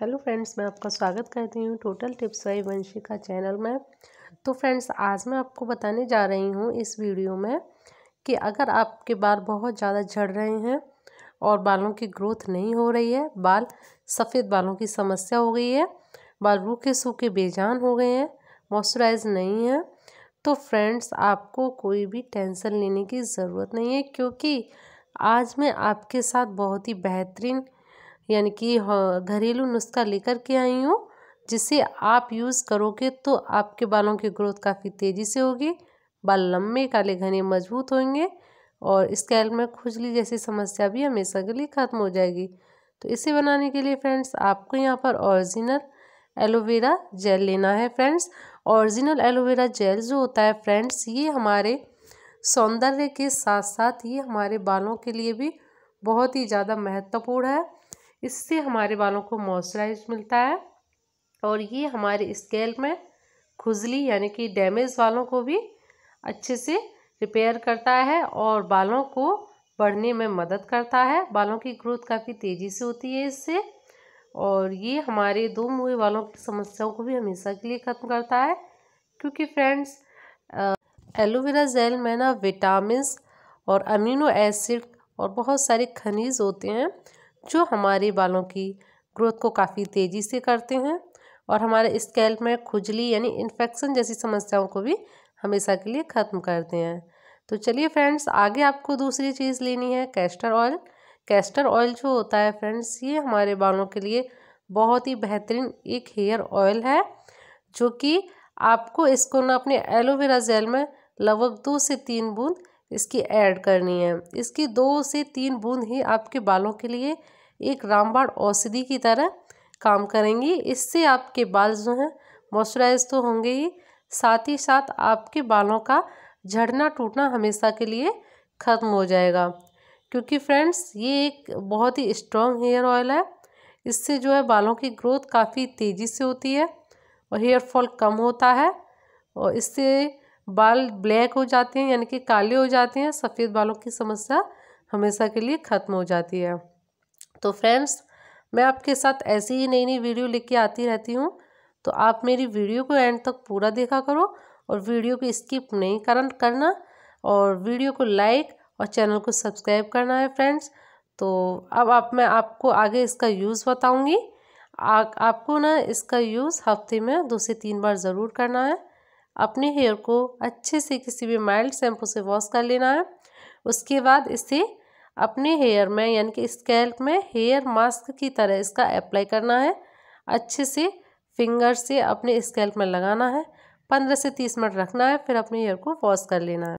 hello friends मैं आपका स्वागत करती हूँ टोटल टिप्स वाई वंशी का चैनल में तो फ्रेंड्स आज मैं आपको बताने जा रही हूँ इस वीडियो में कि अगर आपके बाल बहुत ज़्यादा झड़ रहे हैं और बालों की ग्रोथ नहीं हो रही है बाल सफ़ेद बालों की समस्या हो गई है बाल रूखे सूखे बेजान हो गए हैं मॉइस्चराइज नहीं है तो फ्रेंड्स आपको कोई भी टेंशन लेने की ज़रूरत नहीं है क्योंकि आज मैं आपके साथ बहुत ही बेहतरीन यानी कि हाँ, घरेलू नुस्खा लेकर के आई हूँ जिसे आप यूज़ करोगे तो आपके बालों की ग्रोथ काफ़ी तेज़ी से होगी बाल लंबे काले घने मजबूत होंगे और स्कैल में खुजली जैसी समस्या भी हमेशा के लिए ख़त्म हो जाएगी तो इसे बनाने के लिए फ्रेंड्स आपको यहाँ पर ओरिजिनल एलोवेरा जेल लेना है फ्रेंड्स ओरिजिनल एलोवेरा जेल जो होता है फ्रेंड्स ये हमारे सौंदर्य के साथ साथ ये हमारे बालों के लिए भी बहुत ही ज़्यादा महत्वपूर्ण है इससे हमारे बालों को मॉइस्चराइज मिलता है और ये हमारे स्केल में खुजली यानी कि डैमेज बालों को भी अच्छे से रिपेयर करता है और बालों को बढ़ने में मदद करता है बालों की ग्रोथ काफ़ी तेज़ी से होती है इससे और ये हमारे दो मुँह वालों की समस्याओं को भी हमेशा के लिए ख़त्म करता है क्योंकि फ्रेंड्स एलोवेरा जेल में ना विटामिन और अमीनो एसिड और बहुत सारे खनिज होते हैं जो हमारे बालों की ग्रोथ को काफ़ी तेज़ी से करते हैं और हमारे स्कैल्प में खुजली यानी इन्फेक्शन जैसी समस्याओं को भी हमेशा के लिए ख़त्म करते हैं तो चलिए फ्रेंड्स आगे आपको दूसरी चीज़ लेनी है कैस्टर ऑयल कैस्टर ऑयल जो होता है फ्रेंड्स ये हमारे बालों के लिए बहुत ही बेहतरीन एक हेयर ऑयल है जो कि आपको इसको ना अपने एलोवेरा जेल में लगभग दो से तीन बूंद इसकी ऐड करनी है इसकी दो से तीन बूंद ही आपके बालों के लिए एक रामबाण औषधि की तरह काम करेंगी इससे आपके बाल जो हैं मॉइस्चराइज तो होंगे ही साथ ही साथ आपके बालों का झड़ना टूटना हमेशा के लिए ख़त्म हो जाएगा क्योंकि फ्रेंड्स ये एक बहुत ही स्ट्रॉन्ग हेयर ऑयल है इससे जो है बालों की ग्रोथ काफ़ी तेज़ी से होती है और हेयर फॉल कम होता है और इससे बाल ब्लैक हो जाते हैं यानी कि काले हो जाते हैं सफ़ेद बालों की समस्या हमेशा के लिए ख़त्म हो जाती है तो फ्रेंड्स मैं आपके साथ ऐसी ही नई नई वीडियो लेके आती रहती हूँ तो आप मेरी वीडियो को एंड तक पूरा देखा करो और वीडियो को स्किप नहीं कर करना और वीडियो को लाइक और चैनल को सब्सक्राइब करना है फ्रेंड्स तो अब आप मैं आपको आगे इसका यूज़ बताऊँगी आपको ना इसका यूज़ हफ्ते में दो से तीन बार ज़रूर करना है अपने हेयर को अच्छे से किसी भी माइल्ड शैम्पू से वॉश कर लेना है उसके बाद इसे अपने हेयर में यानी कि स्कैल्प में हेयर मास्क की तरह इसका अप्लाई करना है अच्छे से फिंगर से अपने स्कैल्प में लगाना है पंद्रह से तीस मिनट रखना है फिर अपने हेयर को वॉश कर लेना है